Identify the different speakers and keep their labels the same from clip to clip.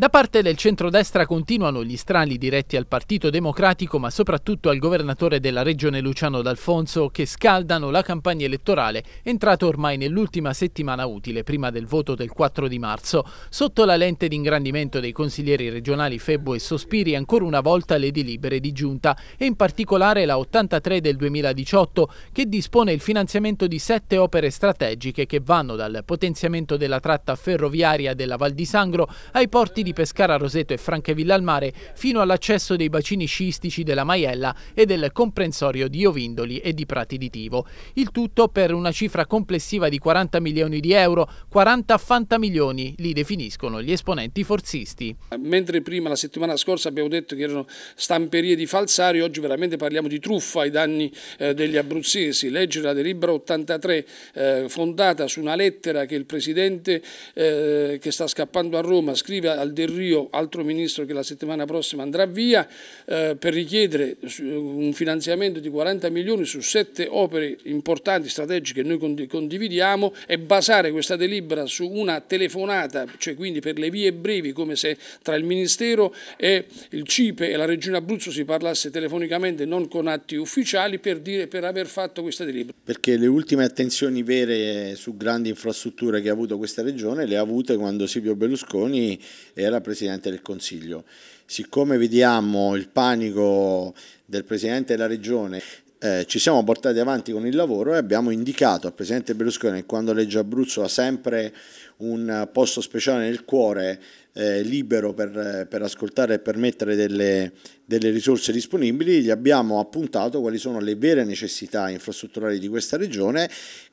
Speaker 1: Da parte del centrodestra continuano gli strali diretti al Partito Democratico ma soprattutto al governatore della regione Luciano D'Alfonso che scaldano la campagna elettorale entrata ormai nell'ultima settimana utile prima del voto del 4 di marzo. Sotto la lente d'ingrandimento dei consiglieri regionali Febbo e Sospiri ancora una volta le delibere di giunta e in particolare la 83 del 2018 che dispone il finanziamento di sette opere strategiche che vanno dal potenziamento della tratta ferroviaria della Val di Sangro ai porti di di Pescara Roseto e Franchevilla al mare fino all'accesso dei bacini sciistici della Maiella e del comprensorio di Ovindoli e di Prati di Tivo. Il tutto per una cifra complessiva
Speaker 2: di 40 milioni
Speaker 1: di euro, 40 fantamilioni li definiscono gli esponenti forzisti.
Speaker 2: Mentre prima la settimana scorsa abbiamo detto che erano stamperie di falsari, oggi veramente parliamo di truffa ai danni eh, degli abruzzesi. Leggere la delibera eh, 83 fondata su una lettera che il presidente eh, che sta scappando a Roma scrive al dal Del Rio, altro ministro che la settimana prossima andrà via, eh, per richiedere un finanziamento di 40 milioni su sette opere importanti, strategiche che noi condividiamo e basare questa delibera su una telefonata, cioè quindi per le vie brevi, come se tra il Ministero e il CIPE e la Regione Abruzzo si parlasse telefonicamente, non con atti ufficiali, per, dire, per aver fatto questa delibera.
Speaker 3: Perché le ultime attenzioni vere su grandi infrastrutture che ha avuto questa Regione le ha avute quando Silvio Berlusconi eh, era Presidente del Consiglio. Siccome vediamo il panico del Presidente della Regione, eh, ci siamo portati avanti con il lavoro e abbiamo indicato al Presidente Berlusconi che quando legge Abruzzo ha sempre un posto speciale nel cuore eh, libero per, eh, per, ascoltare e per mettere delle, delle, risorse disponibili, gli abbiamo appuntato quali sono le vere necessità infrastrutturali di questa regione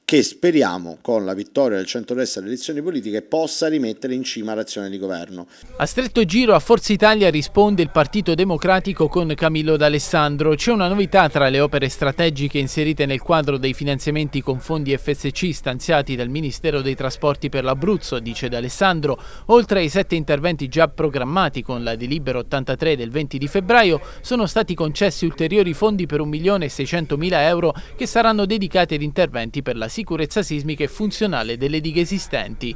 Speaker 3: che speriamo con la vittoria del centro-destra alle elezioni politiche possa rimettere in cima l'azione di governo.
Speaker 1: A stretto giro a Forza Italia risponde il Partito Democratico con Camillo D'Alessandro. C'è una novità tra le opere strategiche inserite nel quadro dei finanziamenti con fondi FSC stanziati dal Ministero dei Trasporti per l'Abruzzo, dice D'Alessandro, oltre ai sette interventi interventi già programmati con la delibera 83 del 20 di febbraio, sono stati concessi ulteriori fondi per 1.600.000 euro che saranno dedicati ad interventi per la sicurezza sismica e funzionale delle dighe esistenti.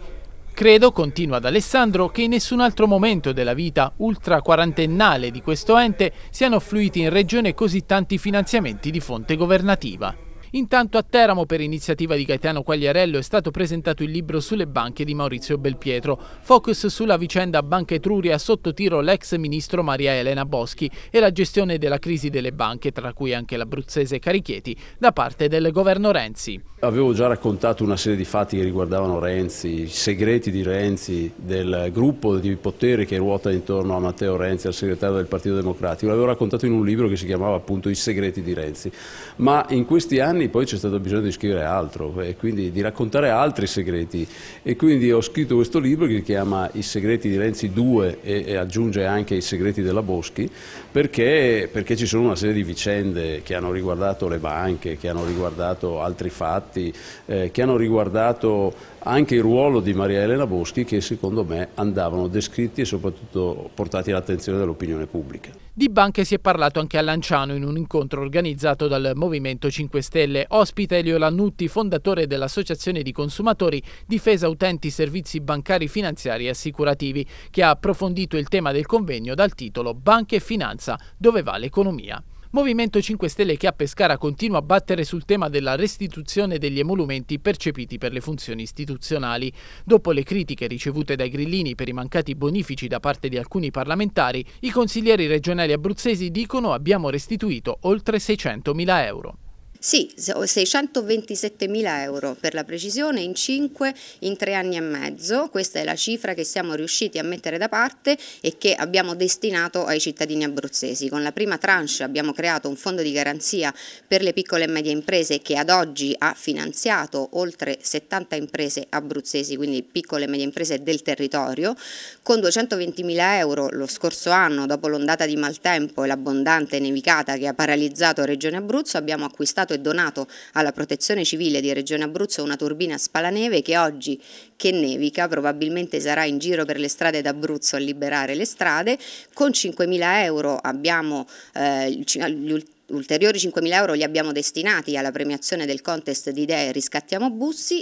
Speaker 1: Credo, continua ad Alessandro, che in nessun altro momento della vita ultra quarantennale di questo ente siano affluiti in regione così tanti finanziamenti di fonte governativa. Intanto a Teramo, per iniziativa di Gaetano Quagliarello, è stato presentato il libro sulle banche di Maurizio Belpietro. Focus sulla vicenda Banca Etruria sotto tiro l'ex ministro Maria Elena Boschi e la gestione della crisi delle banche, tra cui anche l'abruzzese Carichieti, da parte del governo Renzi.
Speaker 4: Avevo già raccontato una serie di fatti che riguardavano Renzi, i segreti di Renzi, del gruppo di potere che ruota intorno a Matteo Renzi, al segretario del Partito Democratico. L'avevo raccontato in un libro che si chiamava appunto I segreti di Renzi. Ma in questi anni anni poi c'è stato bisogno di scrivere altro e quindi di raccontare altri segreti e quindi ho scritto questo libro che si chiama I segreti di Renzi 2 e, e aggiunge anche i segreti della Boschi perché, perché, ci sono una serie di vicende che hanno riguardato le banche, che hanno riguardato altri fatti, eh, che hanno riguardato anche il ruolo di Maria Elena Boschi che secondo me andavano descritti e soprattutto portati all'attenzione dell'opinione pubblica.
Speaker 1: Di banche si è parlato anche a Lanciano in un incontro organizzato dal Movimento 5 Stelle. Stelle. Ospite Elio Lannutti, fondatore dell'Associazione di Consumatori Difesa Utenti Servizi Bancari Finanziari e Assicurativi, che ha approfondito il tema del convegno dal titolo Banche e Finanza, dove va l'economia. Movimento 5 Stelle che a Pescara continua a battere sul tema della restituzione degli emolumenti percepiti per le funzioni istituzionali. Dopo le critiche ricevute dai grillini per i mancati bonifici da parte di alcuni parlamentari, i consiglieri regionali abruzzesi dicono abbiamo restituito oltre 600.000 euro.
Speaker 5: Sì, 627 mila euro per la precisione in 5 in 3 anni e mezzo, questa è la cifra che siamo riusciti a mettere da parte e che abbiamo destinato ai cittadini abruzzesi. Con la prima tranche abbiamo creato un fondo di garanzia per le piccole e medie imprese che ad oggi ha finanziato oltre 70 imprese abruzzesi, quindi piccole e medie imprese del territorio, con 220 mila euro lo scorso anno dopo l'ondata di maltempo e l'abbondante nevicata che ha paralizzato Regione Abruzzo abbiamo acquistato e donato alla Protezione Civile di Regione Abruzzo una turbina spalaneve che oggi che nevica probabilmente sarà in giro per le strade d'Abruzzo a liberare le strade. Con 5.000 euro abbiamo eh, gli ultimi ulteriori 5.000 euro li abbiamo destinati alla premiazione del contest di idee Riscattiamo Bussi,